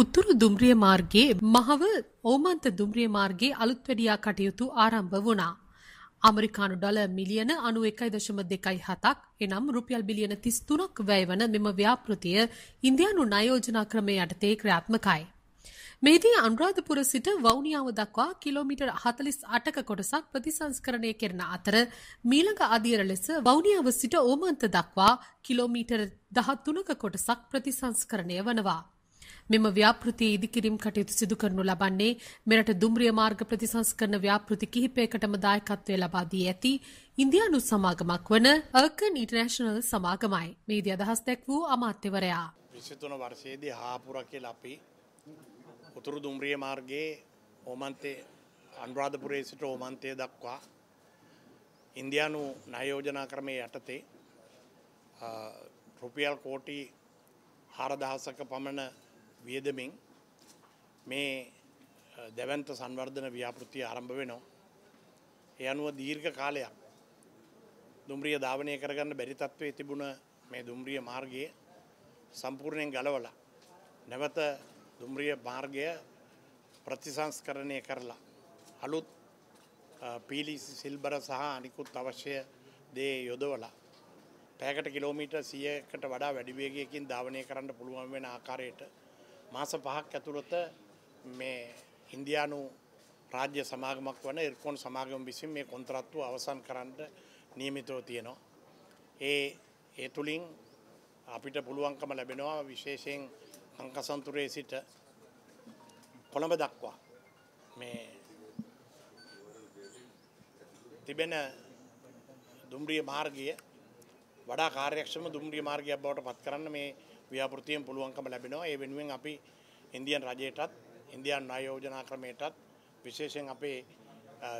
උතුරු දුම්රිය මාර්ගයේ මහව ඕමන්ත දුම්රිය මාර්ගයේ අලුත් වැඩියා කටයුතු ආරම්භ වුණා. ඇමරිකානු ඩොලර් මිලියන 91.27ක් එනම් රුපියල් බිලියන 33ක් වැයවන මෙම ව්‍යාපෘතිය ඉන්දියානු ණයෝජන ක්‍රමය යටතේ ක්‍රියාත්මකයි. මේදී අනුරාධපුර සිට වවුනියාව දක්වා කිලෝමීටර් 48ක කොටසක් ප්‍රතිසංස්කරණය කෙරෙන අතර මීළඟ අදියර ලෙස වවුනියාව සිට ඕමන්ත දක්වා කිලෝමීටර් 13ක කොටසක් ප්‍රතිසංස්කරණය වනවා. මෙම ව්‍යාපෘතිය ඉදිකිරීම් කටයුතු සිදු කරනු ලබන්නේ මෙරට දුම්රිය මාර්ග ප්‍රතිසංස්කරන ව්‍යාපෘති කිහිපයකටම දායකත්වය ලබා දී ඇති ඉන්දියානු සමාගමක් වන අර්කන් ඉන්ටර්නැෂනල් සමාගමයි. මේදී අදහස් දැක් වූ අමාත්‍යවරයා. විසිතුන වර්ෂයේදී හාපුරකේ ලපි උතුරු දුම්රිය මාර්ගයේ ඕමන්තේ අන්රාධපුරේ සිට ඕමන්තය දක්වා ඉන්දයානු නයෝජනා ක්‍රමය යටතේ රුපියල් කෝටි හාරදහසක පමණ වියදමින් මේ දැවන්ත සංවර්ධන ව්‍යාපෘතිය ආරම්භ වෙනවා. ඒ අනුව දීර්ඝ කාලයක් දුම්රිය ධාවනය කරගන්න බැරි තත්ත්වයේ තිබුණ මේ දුම්රිය මාර්ගය සම්පූර්ණයෙන් ගලවලා නැවත දුම්රිය මාර්ගය ප්‍රතිසංස්කරණය කරලා අලුත් පීලි සිල්බර සහ අනිකුත් අවශ්‍ය දේ යොදවලා පැයකට කිලෝමීටර් 100කට වඩා වැඩි වේගයකින් ධාවනය කරන්න පුළුවන් වෙන ආකාරයට මාස පහක් ඇතුළත මේ ඉන්දියානු රාජ්‍ය සමාගමක් වන ඉර්කොන් සමාගම විසින් මේ කොන්ත්‍රත්තු අවසන් කරන්න නියමිතව තියෙනවා. ඒ ඒ තුළින් අපිට පුළුවන්කම ලැබෙනවා විශේෂයෙන් අංකසන්තුරේ සිට කොළඹ දක්වා මේ තිබෙන දුම්රිය මාර්ගය වඩා කාර්යක්ෂම දුම්රිය මාර්ගයක් බවට පත් කරන්න මේ ව්‍යාපෘතියෙන් පුළුවන්කම ලැබෙනවා ඒ වෙනුවෙන් අපි ඉන්දියන් රජයටත් ඉන්දියන් නායෝජනා ක්‍රමයටත් විශේෂයෙන් අපේ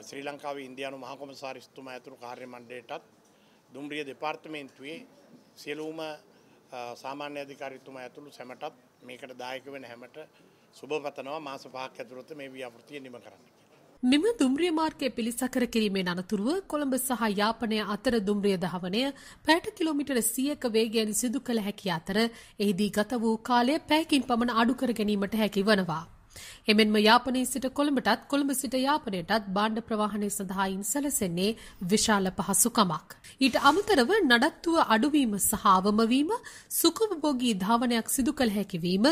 ශ්‍රී ලංකාවේ ඉන්දියානු මහකොමසාරිස්තුමා ඇතුළු කාර්ය මණ්ඩලයටත් දුම්රිය දෙපාර්තමේන්තුවේ සියලුම සාමාන්‍ය අධිකාරීතුමා ඇතුළු සැමටත් මේකට දායක වෙන හැමට සුබ පතනවා මාස පහක් ඇතුළත මේ ව්‍යාපෘතිය නිම කරන්න. මෙම දුම්රිය මාර්ගය පිළිසකර කිරීමෙන් අනතුරුව කොළඹ සහ යාපනය අතර දුම්රිය දහවනය පැට කිලෝමිටර සියක වේගයෙන් සිදු කළ හැකි අතර එහිදී ගත වූ කාලය පැයකින් පමණ අඩුකර ගැනීමට හැකි වනවා. එමෙන්ම යාපනයේ සිට කොළඹටත් කොළඹ සිට යාපනයටත් බාණ්ඩ ප්‍රවාහනය සඳහා ඉන් සැලසෙන්නේ විශාල පහසුකමක්. ඊට අමතරව නඩත්තුව අඩුවීම සහ අවමවීම, සුඛභෝගී ධාවනයක් සිදු කළ හැකි වීම,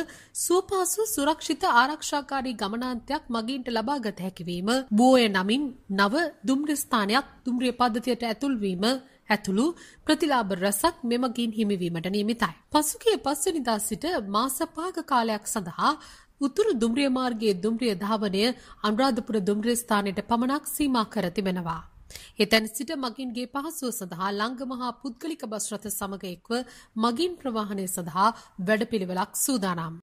සුවපහසු සුරක්ෂිත ආරක්ෂාකාරී ගමනාන්තයක් මගින්ට ලබා ගත හැකි වීම, බෝය නමින් නව දුම්රිය ස්ථානයක් දුම්රිය පද්ධතියට ඇතුල් වීම ඇතුළු ප්‍රතිලාභ රසක් මෙමගින් හිමිවීමට නියමිතයි. පසුගිය පස්වනිදා සිට මාස පහක කාලයක් සඳහා උතුරු දුම්රිය මාර්ගයේ දුම්රිය ධාවනය අනුරාධපුර දුම්රිය ස්ථානයට පමණක් සීමා කර තිබෙනවා. එතැන් සිට මගින්ගේ පහසුව සඳහා ලංගමහා පුද්ගලික බස් රථ සමග එක්ව මගින් ප්‍රවාහනය සඳහා වැඩපිළිවෙලක් සූදානම්.